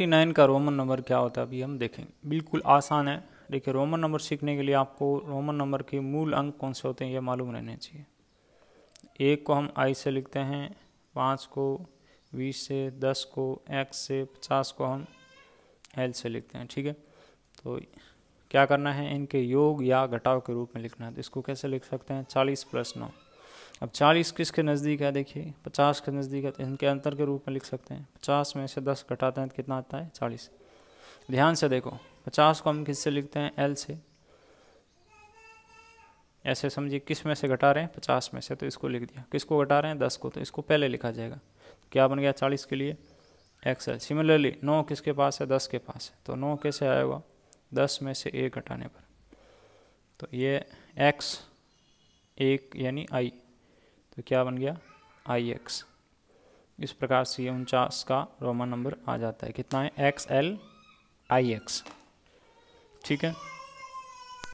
59 nine का Roman number क्या होता है अभी हम देखेंगे बिल्कुल आसान है देखिए रोमन नंबर सीखने के लिए आपको रोमन नंबर के मूल अंक कौन से होते हैं ये मालूम रहने चाहिए एक को हम आई से लिखते हैं पाँच को बीस से दस को एक्स से पचास को हम एल से लिखते हैं ठीक है तो क्या करना है इनके योग या घटाव के रूप में लिखना है तो इसको कैसे लिख सकते हैं चालीस प्लस नौ अब 40 किसके नज़दीक है देखिए 50 के नज़दीक है तो इनके अंतर के रूप में लिख सकते हैं 50 में से 10 घटाते हैं तो कितना आता है 40 ध्यान से देखो 50 को हम किससे लिखते हैं एल से ऐसे समझिए किस में से घटा रहे हैं पचास में से तो इसको लिख दिया किसको घटा रहे हैं दस को तो इसको पहले लिखा जाएगा तो क्या बन गया चालीस के लिए एक्स एल सिमिलरली नौ किसके पास है दस के पास है तो नौ कैसे आएगा दस में से एक घटाने पर तो ये एक्स एक यानी आई तो क्या बन गया आई एक्स इस प्रकार से ये उनचास का रोमन नंबर आ जाता है कितना है एक्स एल आई एक्स ठीक है